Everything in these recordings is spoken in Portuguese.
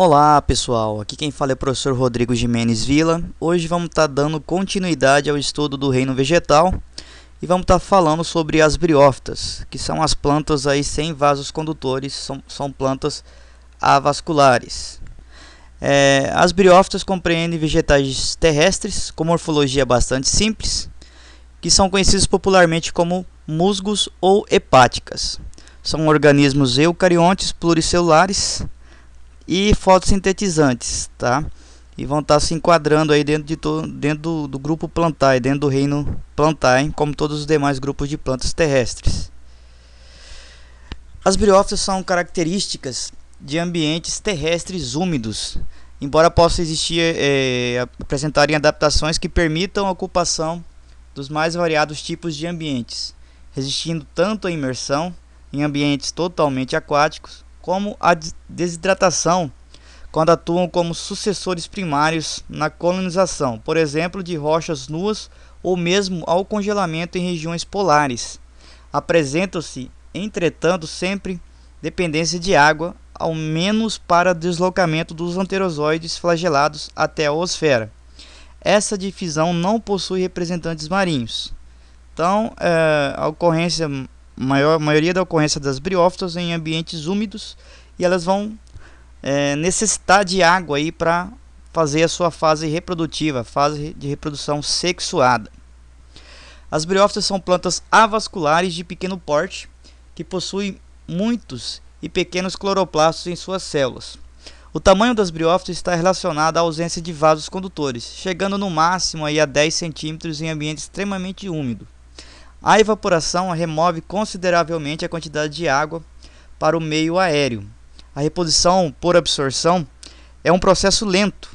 Olá pessoal, aqui quem fala é o professor Rodrigo Jimenez Vila. Hoje vamos estar tá dando continuidade ao estudo do reino vegetal e vamos estar tá falando sobre as briófitas, que são as plantas aí sem vasos condutores, são, são plantas avasculares. É, as briófitas compreendem vegetais terrestres com morfologia bastante simples, que são conhecidos popularmente como musgos ou hepáticas. São organismos eucariontes pluricelulares e fotossintetizantes, tá? E vão estar tá se enquadrando aí dentro, de dentro do, do grupo plantae, dentro do reino plantae, como todos os demais grupos de plantas terrestres. As briófitas são características de ambientes terrestres úmidos, embora possa existir é, apresentarem adaptações que permitam a ocupação dos mais variados tipos de ambientes, resistindo tanto à imersão em ambientes totalmente aquáticos como a desidratação, quando atuam como sucessores primários na colonização, por exemplo, de rochas nuas ou mesmo ao congelamento em regiões polares. Apresentam-se, entretanto, sempre dependência de água, ao menos para deslocamento dos anterozoides flagelados até a osfera. Essa difusão não possui representantes marinhos. Então, é, a ocorrência maior, maioria da ocorrência das briófitas em ambientes úmidos e elas vão é, necessitar de água aí para fazer a sua fase reprodutiva, fase de reprodução sexuada. As briófitas são plantas avasculares de pequeno porte que possuem muitos e pequenos cloroplastos em suas células. O tamanho das briófitas está relacionado à ausência de vasos condutores, chegando no máximo aí a 10 centímetros em ambiente extremamente úmido. A evaporação remove consideravelmente a quantidade de água para o meio aéreo. A reposição por absorção é um processo lento.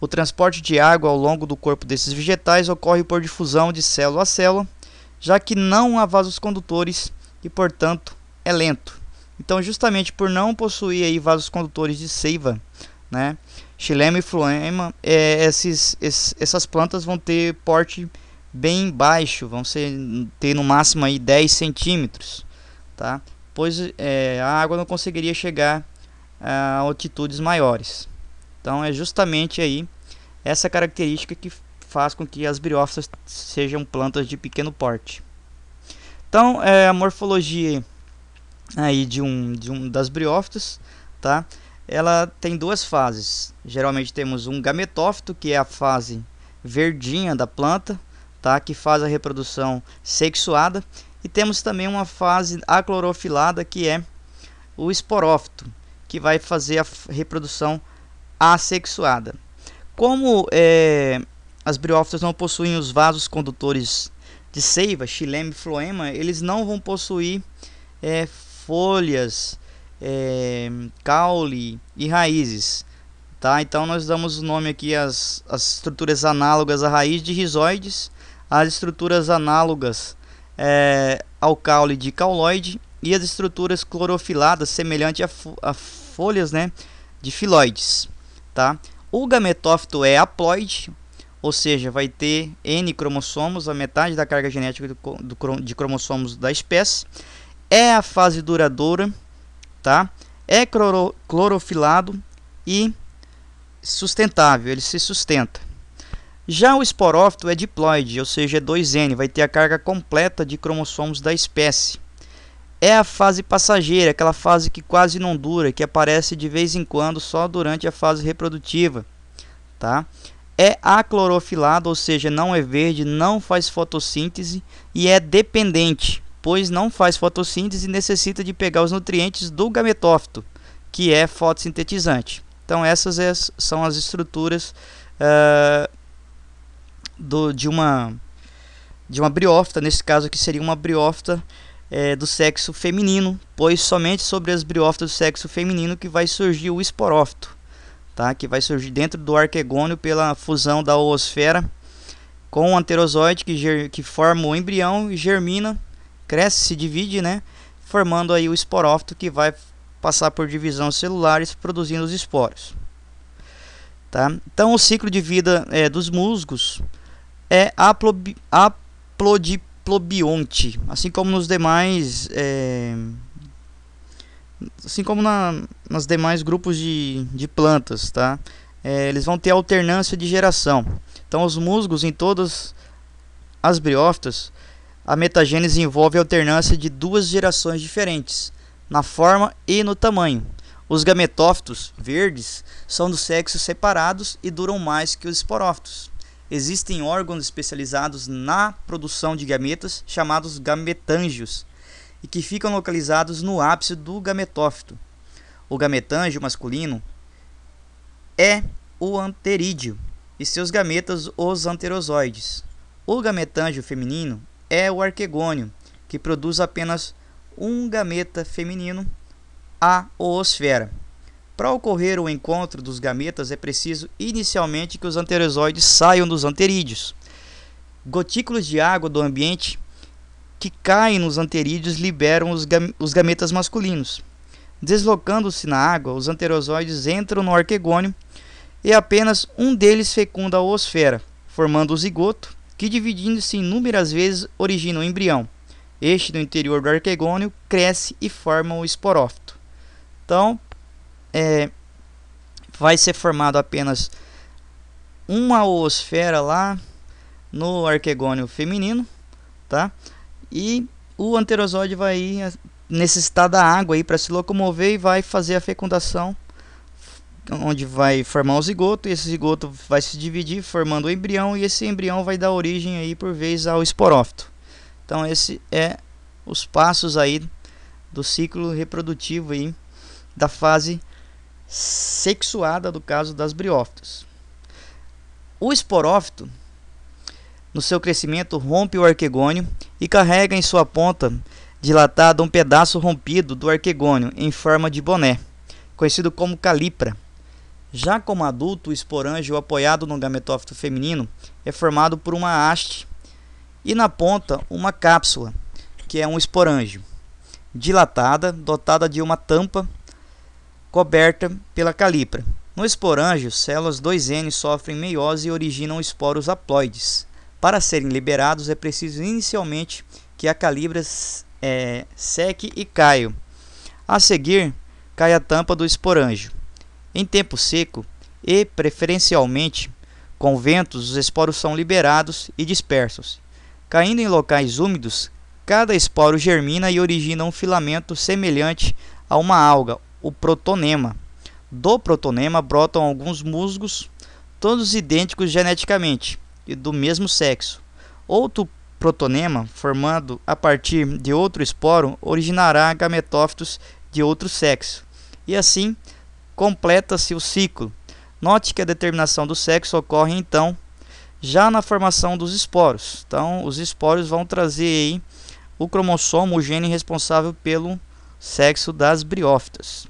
O transporte de água ao longo do corpo desses vegetais ocorre por difusão de célula a célula, já que não há vasos condutores e, portanto, é lento. Então, justamente por não possuir aí vasos condutores de seiva, né, xilema e fluema, é, esses, esses, essas plantas vão ter porte bem baixo, vão ser, ter no máximo aí 10 centímetros, tá? pois é, a água não conseguiria chegar a altitudes maiores. Então é justamente aí essa característica que faz com que as briófitas sejam plantas de pequeno porte. Então é, a morfologia aí de um, de um das briófitas, tá? Ela tem duas fases. Geralmente temos um gametófito, que é a fase verdinha da planta, tá? que faz a reprodução sexuada. E temos também uma fase aclorofilada, que é o esporófito, que vai fazer a reprodução assexuada. Como é, as briófitas não possuem os vasos condutores de seiva, xilema e floema, eles não vão possuir é, folhas, é, caule e raízes. Tá? Então nós damos o nome aqui às, às estruturas análogas à raiz de rizoides as estruturas análogas é, ao caule de cauloide e as estruturas clorofiladas semelhante a, a folhas né, de filoides. Tá? O gametófito é haploide, ou seja, vai ter N cromossomos, a metade da carga genética do, do, de cromossomos da espécie. É a fase duradoura, tá? é cloro, clorofilado e sustentável, ele se sustenta. Já o esporófito é diploide, ou seja, é 2N, vai ter a carga completa de cromossomos da espécie. É a fase passageira, aquela fase que quase não dura, que aparece de vez em quando só durante a fase reprodutiva. Tá? É aclorofilado, ou seja, não é verde, não faz fotossíntese e é dependente, pois não faz fotossíntese e necessita de pegar os nutrientes do gametófito, que é fotossintetizante. Então essas é, são as estruturas... Uh, do, de uma de uma briófita, nesse caso aqui seria uma briófita é, do sexo feminino, pois somente sobre as briófitas do sexo feminino que vai surgir o esporófito, tá? que vai surgir dentro do arquegônio pela fusão da oosfera com o anterozoide que, que forma o embrião e germina, cresce, se divide, né? formando aí o esporófito que vai passar por divisão celulares produzindo os esporos. Tá? Então o ciclo de vida é, dos musgos é aplodiplobionte, assim como nos demais, é, assim como na, nas demais grupos de, de plantas, tá? É, eles vão ter alternância de geração. Então, os musgos em todas as briófitas, a metagênese envolve alternância de duas gerações diferentes, na forma e no tamanho. Os gametófitos verdes são do sexo separados e duram mais que os esporófitos existem órgãos especializados na produção de gametas chamados gametângios e que ficam localizados no ápice do gametófito. O gametângio masculino é o anterídeo e seus gametas os anterozoides. O gametângio feminino é o arquegônio, que produz apenas um gameta feminino, a oosfera. Para ocorrer o encontro dos gametas, é preciso inicialmente que os anterozoides saiam dos anterídeos. Gotículas de água do ambiente que caem nos anterídeos liberam os, gametas masculinos. Deslocando-se na água, os anterozoides entram no arquegônio e apenas um deles fecunda a oosfera, formando o zigoto, que dividindo-se inúmeras vezes origina o um embrião. Este, no interior do arquegônio, cresce e forma o esporófito. Então, é, vai ser formado apenas uma oosfera lá no arquegônio feminino, tá? E o anterozoide vai é, necessitar da água aí para se locomover e vai fazer a fecundação, onde vai formar o zigoto, e esse zigoto vai se dividir formando o embrião e esse embrião vai dar origem aí por vez ao esporófito. Então esse é os passos aí do ciclo reprodutivo aí da fase sexuada do caso das briófitas. O esporófito, no seu crescimento, rompe o arquegônio e carrega em sua ponta dilatada um pedaço rompido do arquegônio em forma de boné, conhecido como calipra. Já como adulto, o esporângio apoiado no gametófito feminino é formado por uma haste e na ponta uma cápsula, que é um esporângio, dilatada, dotada de uma tampa coberta pela calipra. No esporângio, células 2N sofrem meiose e originam esporos haploides. Para serem liberados, é preciso inicialmente que a calibra é, seque e caia. A seguir, cai a tampa do esporângio. Em tempo seco e, preferencialmente, com ventos, os esporos são liberados e dispersos. Caindo em locais úmidos, cada esporo germina e origina um filamento semelhante a uma alga o protonema. Do protonema brotam alguns musgos, todos idênticos geneticamente e do mesmo sexo. Outro protonema, formado a partir de outro esporo, originará gametófitos de outro sexo. E assim completa-se o ciclo. Note que a determinação do sexo ocorre então já na formação dos esporos. Então, os esporos vão trazer aí o cromossomo, o gene responsável pelo sexo das briófitas.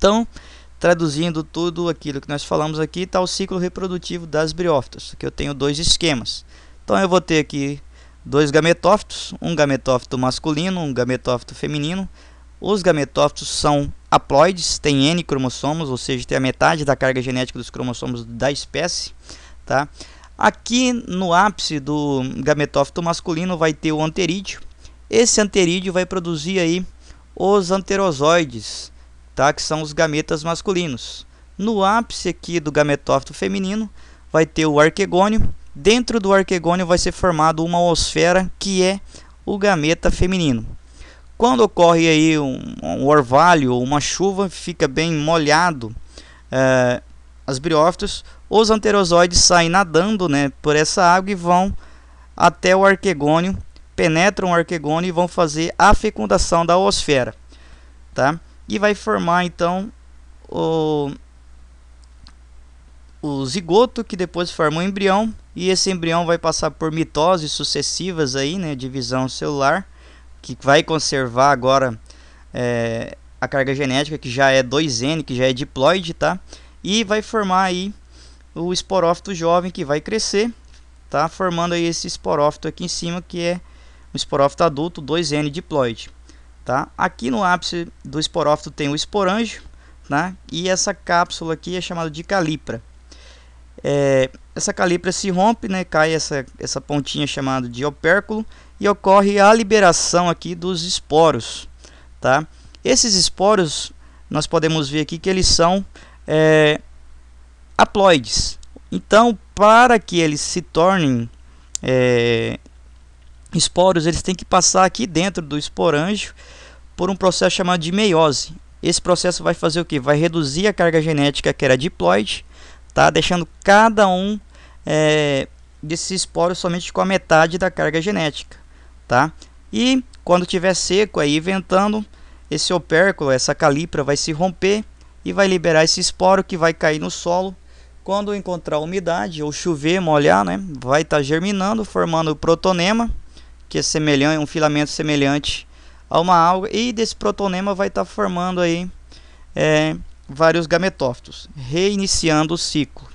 Então, traduzindo tudo aquilo que nós falamos aqui, está o ciclo reprodutivo das briófitas. Que eu tenho dois esquemas. Então, eu vou ter aqui dois gametófitos, um gametófito masculino, um gametófito feminino. Os gametófitos são haploides, têm N cromossomos, ou seja, tem a metade da carga genética dos cromossomos da espécie. Tá? Aqui no ápice do gametófito masculino vai ter o anterídeo. Esse anterídeo vai produzir aí os anterozoides, tá? que são os gametas masculinos. No ápice aqui do gametófito feminino vai ter o arquegônio. Dentro do arquegônio vai ser formado uma osfera que é o gameta feminino. Quando ocorre aí um, um orvalho ou uma chuva, fica bem molhado é, as briófitos, os anterozoides saem nadando né, por essa água e vão até o arquegônio, penetram o arquegônio e vão fazer a fecundação da oosfera. Tá? e vai formar então o, o zigoto que depois forma o embrião e esse embrião vai passar por mitoses sucessivas aí, né, divisão celular, que vai conservar agora é, a carga genética que já é 2N, que já é diploide, tá? E vai formar aí o esporófito jovem que vai crescer, tá? Formando aí esse esporófito aqui em cima que é um esporófito adulto 2N diploide. Tá? Aqui no ápice do esporófito tem o esporângio tá né? e essa cápsula aqui é chamada de calipra. É, essa calipra se rompe, né? cai essa, essa pontinha chamada de opérculo e ocorre a liberação aqui dos esporos. Tá? Esses esporos, nós podemos ver aqui que eles são é, haploides. Então, para que eles se tornem é, esporos, eles têm que passar aqui dentro do esporângio por um processo chamado de meiose. Esse processo vai fazer o que? Vai reduzir a carga genética que era diploide, tá? deixando cada um é, desses esporos somente com a metade da carga genética. Tá? E quando tiver seco aí ventando, esse opérculo, essa calipra vai se romper e vai liberar esse esporo que vai cair no solo. Quando encontrar umidade ou chover, molhar, né, vai estar tá germinando, formando o protonema, que é semelhante, um filamento semelhante a uma alga e desse protonema vai estar tá formando aí é, vários gametófitos, reiniciando o ciclo.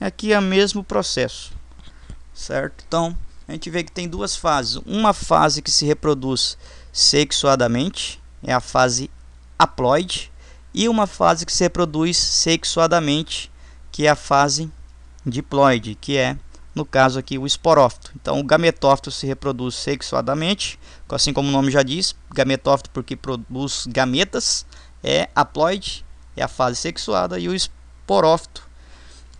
É aqui é o mesmo processo, certo? Então, a gente vê que tem duas fases. Uma fase que se reproduz sexuadamente, é a fase haploide, e uma fase que se reproduz sexuadamente, que é a fase diploide, que é no caso aqui o esporófito. Então o gametófito se reproduz sexuadamente, assim como o nome já diz, gametófito porque produz gametas, é haploide, é a fase sexuada, e o esporófito,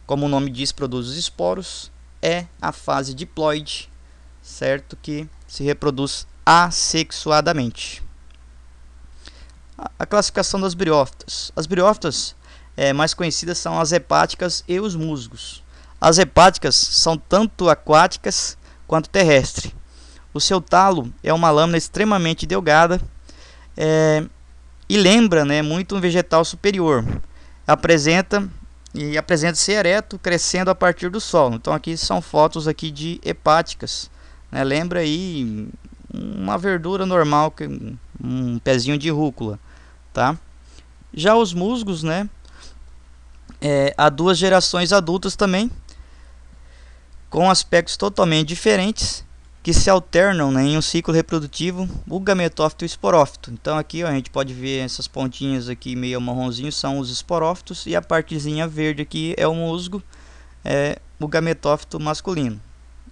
como o nome diz, produz os esporos, é a fase diploide, certo? Que se reproduz assexuadamente. A classificação das briófitas. As briófitas é, mais conhecidas são as hepáticas e os musgos. As hepáticas são tanto aquáticas quanto terrestres. O seu talo é uma lâmina extremamente delgada é, e lembra né, muito um vegetal superior. Apresenta e apresenta-se ereto, crescendo a partir do solo. Então aqui são fotos aqui de hepáticas. Né? Lembra aí uma verdura normal, um pezinho de rúcula. Tá? Já os musgos, né? É, há duas gerações adultas também, com aspectos totalmente diferentes que se alternam né, em um ciclo reprodutivo, o gametófito e o esporófito. Então aqui ó, a gente pode ver essas pontinhas aqui meio marronzinho são os esporófitos e a partezinha verde aqui é o musgo, é o gametófito masculino.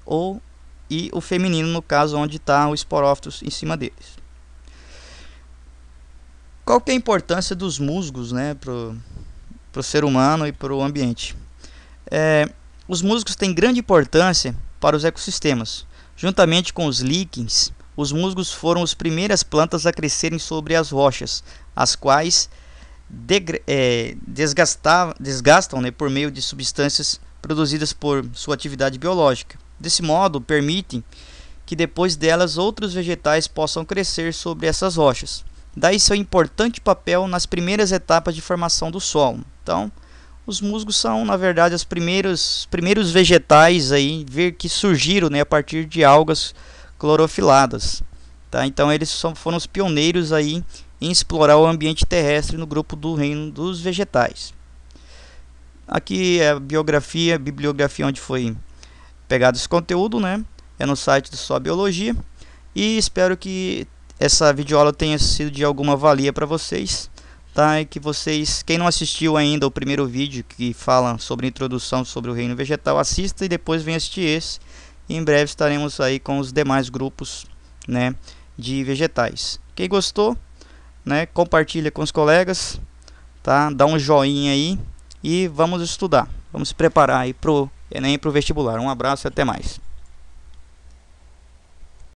Ou e o feminino no caso onde está o esporófito em cima deles. Qual que é a importância dos musgos né, para o ser humano e para o ambiente? É, os músicos têm grande importância para os ecossistemas. Juntamente com os líquens, os musgos foram as primeiras plantas a crescerem sobre as rochas, as quais é, desgastam né, por meio de substâncias produzidas por sua atividade biológica. Desse modo, permitem que depois delas outros vegetais possam crescer sobre essas rochas. Daí seu importante papel nas primeiras etapas de formação do solo. Então, os musgos são, na verdade, os primeiros, primeiros vegetais aí que surgiram né, a partir de algas clorofiladas. Tá? Então eles são, foram os pioneiros aí em explorar o ambiente terrestre no grupo do reino dos vegetais. Aqui é a biografia, a bibliografia onde foi pegado esse conteúdo, né? É no site do Só Biologia. E espero que essa videoaula tenha sido de alguma valia para vocês tá? e é que vocês, quem não assistiu ainda o primeiro vídeo que fala sobre a introdução sobre o reino vegetal, assista e depois venha assistir esse. E em breve estaremos aí com os demais grupos, né, de vegetais. Quem gostou, né, compartilha com os colegas, tá? Dá um joinha aí e vamos estudar. Vamos se preparar aí pro ENEM, pro vestibular. Um abraço e até mais.